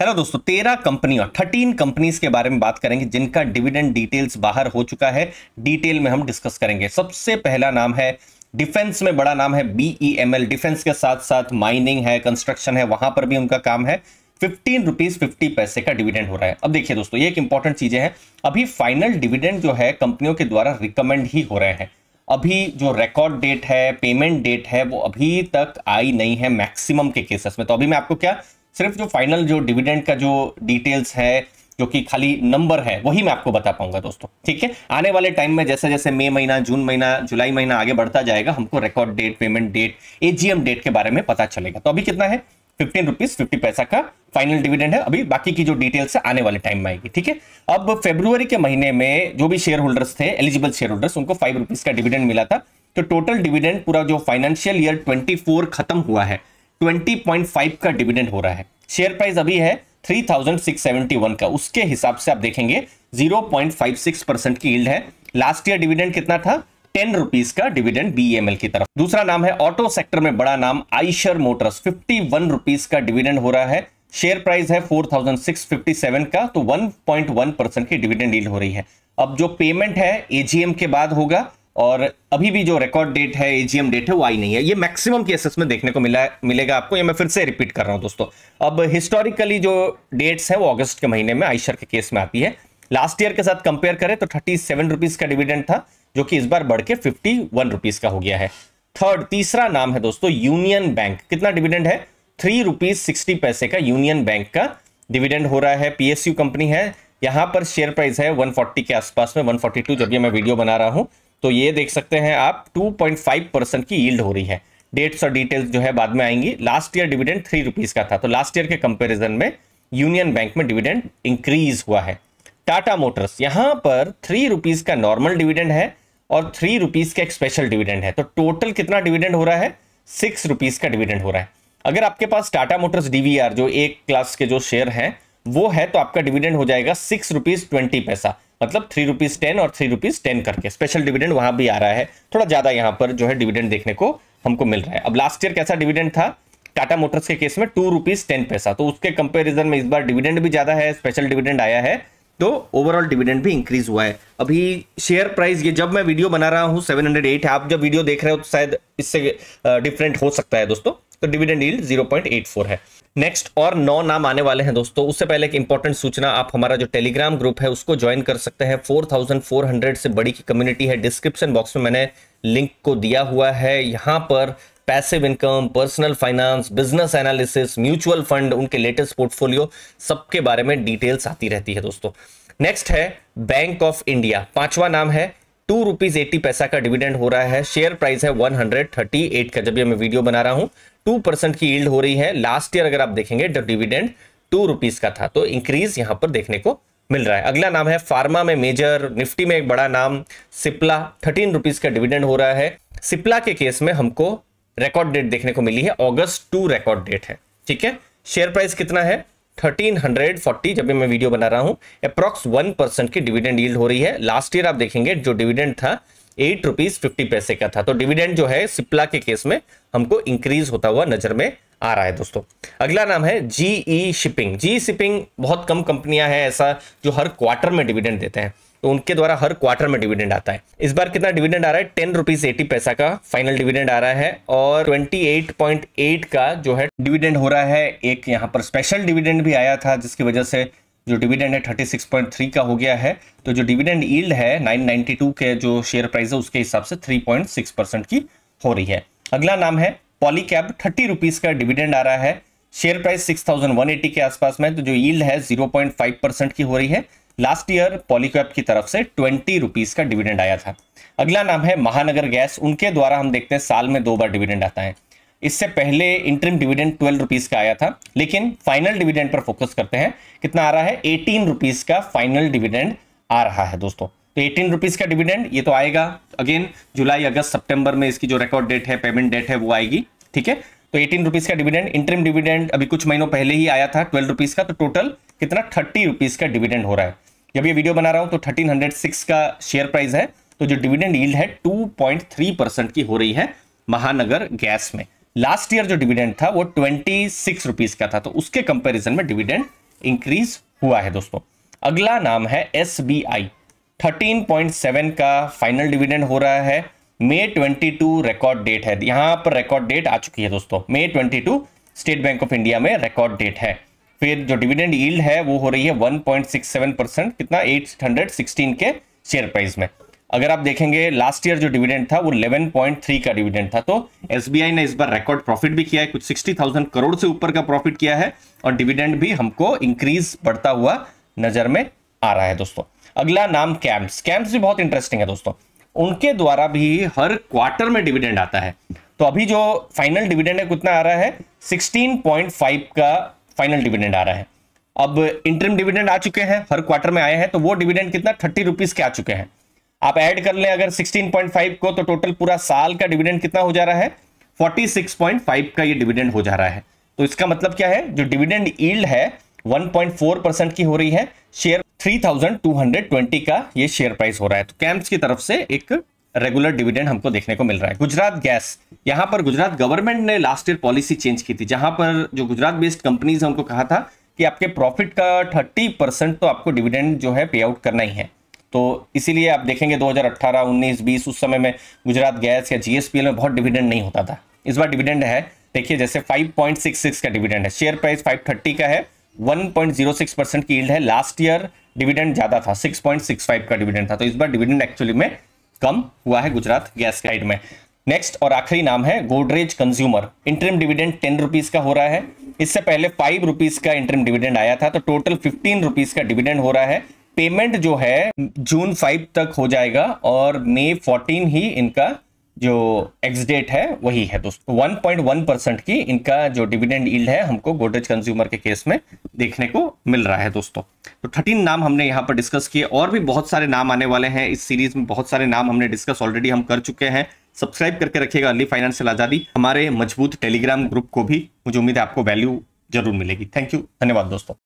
hello दोस्तों तेरह कंपनियों थर्टीन कंपनीज के बारे में बात करेंगे जिनका डिविडेंड डिटेल्स बाहर हो चुका है डिटेल में हम डिस्कस करेंगे सबसे पहला नाम है डिफेंस में बड़ा नाम है बीईएमएल डिफेंस e के साथ साथ माइनिंग है कंस्ट्रक्शन है वहां पर भी उनका काम है फिफ्टीन रुपीज फिफ्टी पैसे का डिविडेंड हो रहा है अब देखिए दोस्तों ये एक इंपॉर्टेंट चीजें हैं अभी फाइनल डिविडेंड जो है कंपनियों के द्वारा रिकमेंड ही हो रहे हैं अभी जो रिकॉर्ड डेट है पेमेंट डेट है वो अभी तक आई नहीं है मैक्सिमम के केसेस में तो अभी मैं आपको क्या सिर्फ जो फाइनल जो डिविडेंड का जो डिटेल्स है जो कि खाली नंबर है वही मैं आपको बता पाऊंगा दोस्तों ठीक है आने वाले टाइम में जैसे जैसे मई महीना जून महीना जुलाई महीना आगे बढ़ता जाएगा हमको record date payment date AGM date के बारे में पता चलेगा तो अभी कितना है फिफ्टीन रुपीज फिफ्टी पैसा का फाइनल डिविडेंड है अभी बाकी की जो डिटेल्स है आने वाले टाइम में आएगी ठीक है अब फेब्रुवरी के महीने में जो भी शेयर होल्डर्स थे एलिजिबल शेयर होल्डर्स उनको फाइव रुपीज का डिविडेंड मिला था तो टोटल डिविडेंड पूरा जो फाइनेंशियल ईयर ट्वेंटी खत्म हुआ है 20.5 का डिविडेंड हो रहा है शेयर प्राइस अभी है 3671 का उसके हिसाब से आप देखेंगे 0.56 परसेंट की यील्ड है लास्ट ईयर डिविडेंड कितना था टेन रुपीज का डिविडेंड बीएमएल की तरफ दूसरा नाम है ऑटो सेक्टर में बड़ा नाम Eicher Motors fifty one rupees का डिविडेंड हो रहा है शेयर प्राइस है 4657 का तो 1.1 परसेंट की डिविडेंड डील हो रही है अब जो पेमेंट है एजीएम के बाद होगा और अभी भी जो रिकॉर्ड डेट है एजीएम डेट है वो आई नहीं है ये मैक्सिमम केसेस में देखने को मिला मिलेगा आपको ये मैं फिर से रिपीट कर रहा हूं दोस्तों अब हिस्टोरिकली जो डेट्स हैं वो अगस्त के महीने में आइशर के केस में आती है लास्ट ईयर के साथ कंपेयर करें तो थर्टी सेवन रुपीज का डिविडेंड था जो कि इस बार बढ़ के फिफ्टी वन रुपीज का हो गया है थर्ड तीसरा नाम है दोस्तों यूनियन बैंक कितना डिविडेंड है थ्री रुपीज सिक्सटी पैसे का यूनियन बैंक का डिविडेंड हो रहा है पीएसयू कंपनी है यहां पर शेयर प्राइस है 140 के आसपास में 142 जब ये मैं वीडियो बना रहा हूं तो ये देख सकते हैं आप 2.5 परसेंट की ईल्ड हो रही है डेट्स और डिटेल्स जो है बाद में आएंगी last year dividend three rupees का था तो लास्ट ईयर के कंपेरिजन में यूनियन बैंक में डिविडेंड इंक्रीज हुआ है टाटा मोटर्स यहां पर थ्री रुपीज़ का नॉर्मल डिविडेंड है और थ्री रुपीज़ का एक स्पेशल डिविडेंड है तो टोटल कितना डिविडेंड हो रहा है सिक्स रुपीज़ का डिविडेंड हो रहा है अगर आपके पास टाटा मोटर्स डीवीआर जो एक क्लास के जो शेयर हैं वो है तो आपका डिविडेंड हो जाएगा सिक्स रुपीज़ ट्वेंटी पैसा मतलब थ्री रुपीज़ टेन और थ्री रुपीज़ टेन करके स्पेशल डिविडेंड वहां भी आ रहा है थोड़ा ज़्यादा यहाँ पर जो है डिविडेंड देखने को हमको मिल रहा है अब लास्ट ईयर कैसा डिविडेंड था टाटा मोटर्स के केस में टू रुपीज़ टेन पैसा तो उसके कंपेरिजन में इस बार डिविडेंड भी ज़्यादा है स्पेशल डिविडेंड आया है तो ओवरऑल डिविडेंड भी इंक्रीज हुआ है अभी शेयर प्राइस ये जब मैं वीडियो बना रहा हूँ एट है आप जब वीडियो देख रहे हो तो शायद इससे डिफरेंट हो सकता है दोस्तों तो डिविडेंड एट फोर है नेक्स्ट और नौ नाम आने वाले हैं दोस्तों उससे पहले एक इंपॉर्टेंट सूचना आप हमारा जो टेलीग्राम ग्रुप है उसको ज्वाइन कर सकते हैं 4400 से बड़ी की कम्युनिटी है डिस्क्रिप्शन बॉक्स में मैंने लिंक को दिया हुआ है यहाँ पर passive income personal finance business analysis mutual fund उनके लेटेस्ट पोर्टफोलियो सबके बारे में डिटेल्स आती रहती है दोस्तों नेक्स्ट है बैंक ऑफ इंडिया पांचवा नाम है टू रुपीज एट्टी पैसा का डिविडेंड हो रहा है शेयर प्राइस है वन हंड्रेड थर्टी एट का जब ये मैं वीडियो बना रहा हूं टू परसेंट की ईल्ड हो रही है लास्ट ईयर अगर आप देखेंगे जब डिविडेंड टू रुपीज का था तो इंक्रीज यहां पर देखने को मिल रहा है अगला नाम है फार्मा में मेजर निफ्टी में एक बड़ा नाम सिप्ला थर्टीन रुपीज का डिविडेंड हो रहा है सिप्ला के केस में हमको रिकॉर्ड डेट देखने को मिली है ऑगस्ट टू रिकॉर्ड डेट है ठीक है शेयर प्राइस कितना है 1340 जब भी मैं वीडियो बना रहा हूँ अप्रॉक्स वन परसेंट की डिविडेंड यील्ड हो रही है लास्ट ईयर आप देखेंगे जो डिविडेंड था एट रुपीज फिफ्टी पैसे का था तो डिविडेंड जो है सिप्ला के केस में हमको इंक्रीज होता हुआ नजर में आ रहा है दोस्तों अगला नाम है जीई शिपिंग जी शिपिंग बहुत कम कंपनियां हैं ऐसा जो हर क्वार्टर में डिविडेंड देते हैं उनके द्वारा हर क्वार्टर में डिविडेंड आता है इस बार कितना डिविडेंड आ रहा है टेन रुपीज एटी पैसा का फाइनल डिविडेंड आ रहा है और ट्वेंटी एट पॉइंट एट का जो है डिविडेंड हो रहा है एक यहाँ पर स्पेशल डिविडेंड भी आया था जिसकी वजह से जो डिविडेंड है 36.3 का हो गया है तो जो डिविडेंड ईल्ड है 992 के जो शेयर प्राइस है उसके हिसाब से 3.6 परसेंट की हो रही है अगला नाम है पॉलीकैब थर्टी रुपीज का डिविडेंड आ रहा है शेयर प्राइस 6180 के आसपास में तो जो ईल्ड है 0.5 परसेंट की हो रही है लास्ट ईयर पॉलीकैप की तरफ से ट्वेंटी रुपीज का डिविडेंड आया था अगला नाम है महानगर गैस उनके द्वारा हम देखते हैं साल में दो बार डिविडेंड आता है इससे पहले इंटरम डिविडेंड ट्वेल्व रुपीज का आया था लेकिन फाइनल डिविडेंड पर फोकस करते हैं कितना आ रहा है एटीन रुपीज का फाइनल डिविडेंड आ रहा है दोस्तों तो एटीन रुपीज का डिविडेंड ये तो आएगा अगेन जुलाई अगस्त सितंबर में इसकी जो रिकॉर्ड डेट है पेमेंट डेट है वो आएगी ठीक है तो एटीन रुपीज का डिविडेंड इंटरम डिविडेंड अभी कुछ महीनों पहले ही आया था ट्वेल्व रुपीज का तो टोटल कितना थर्टी रुपीज का डिविडेंड हो रहा है जब ये वीडियो बना रहा हूं तो 1306 का शेयर प्राइस है तो जो डिविडेंड यील्ड है 2.3 परसेंट की हो रही है महानगर गैस में लास्ट ईयर जो डिविडेंड था वो ट्वेंटी सिक्स रुपीज का था तो उसके कंपेरिजन में डिविडेंड इंक्रीज हुआ है दोस्तों अगला नाम है S B I thirteen point seven का फाइनल डिविडेंड हो रहा है May twenty two record date है यहां पर रिकॉर्ड डेट आ चुकी है दोस्तों May twenty two State Bank of India में रिकॉर्ड डेट है फिर जो डिविडेंड यील्ड है वो हो रही है 1.67 परसेंट कितना 816 के शेयर प्राइस में अगर आप देखेंगे लास्ट ईयर जो डिविडेंड था वो 11.3 का डिविडेंड था तो एस ने इस बार रिकॉर्ड प्रॉफिट भी किया है कुछ 60,000 करोड़ से ऊपर का प्रॉफिट किया है और डिविडेंड भी हमको इंक्रीज बढ़ता हुआ नजर में आ रहा है दोस्तों अगला नाम कैम्प्स कैम्प्स भी बहुत इंटरेस्टिंग है दोस्तों उनके द्वारा भी हर क्वार्टर में डिविडेंड आता है तो अभी जो फाइनल डिविडेंड है कितना आ रहा है 16.5 का फाइनल डिविडेंड आ रहा है अब इंटरम डिविडेंड आ चुके हैं हर क्वार्टर में आए हैं तो वो डिविडेंड कितना थर्टी रुपीज के आ चुके हैं आप ऐड कर लें अगर 16.5 को तो टोटल पूरा साल का डिविडेंड कितना हो जा रहा है 46.5 का ये डिविडेंड हो जा रहा है तो इसका मतलब क्या है जो डिविडेंड ईल्ड है 1.4 परसेंट की हो रही है शेयर 3220 का ये शेयर प्राइस हो रहा है तो कैंप्स की तरफ से एक रेगुलर डिविडेंड हमको देखने को मिल रहा है गुजरात गैस यहां पर गुजरात गवर्नमेंट ने लास्ट ईयर पॉलिसी चेंज की थी जहां पर जो गुजरात बेस्ड कंपनीज हमको कहा था कि आपके प्रॉफिट का 30 परसेंट तो आपको डिविडेंड जो है पे आउट करना ही है तो इसीलिए आप देखेंगे 2018, 19, 20 उस समय में गुजरात गैस या जीएसपीएल में बहुत डिविडेंड नहीं होता था इस बार डिविडेंड है देखिए जैसे 5.66 का डिविडेंड है शेयर प्राइस 530 का है 1.06 परसेंट की यील्ड है लास्ट ईयर डिविडेंड ज़्यादा था 6.65 का डिविडेंड था तो इस बार डिविडेंड एक्चुअली में कम हुआ है गुजरात गैस साइड में नेक्स्ट और आखिरी नाम है Godrej consumer interim dividend ten rupees का हो रहा है इससे पहले फाइव रुपीज का इंटरम डिविडेंड आया था तो टोटल फिफ्टीन रुपीज का डिविडेंड हो रहा है पेमेंट जो है जून फाइव तक हो जाएगा और मे फोर्टीन ही इनका जो एक्सडेट है वही है दोस्तों 1.1 परसेंट की इनका जो डिविडेंड ईल्ड है हमको गोडरेज कंज्यूमर के केस में देखने को मिल रहा है दोस्तों तो 13 नाम हमने यहाँ पर डिस्कस किए और भी बहुत सारे नाम आने वाले हैं इस सीरीज में बहुत सारे नाम हमने डिस्कस ऑलरेडी हम कर चुके हैं सब्सक्राइब करके रखिएगा अली फाइनेंशियल आज़ादी हमारे मजबूत टेलीग्राम ग्रुप को भी मुझे उम्मीद है आपको वैल्यू जरूर मिलेगी थैंक यू धन्यवाद दोस्तों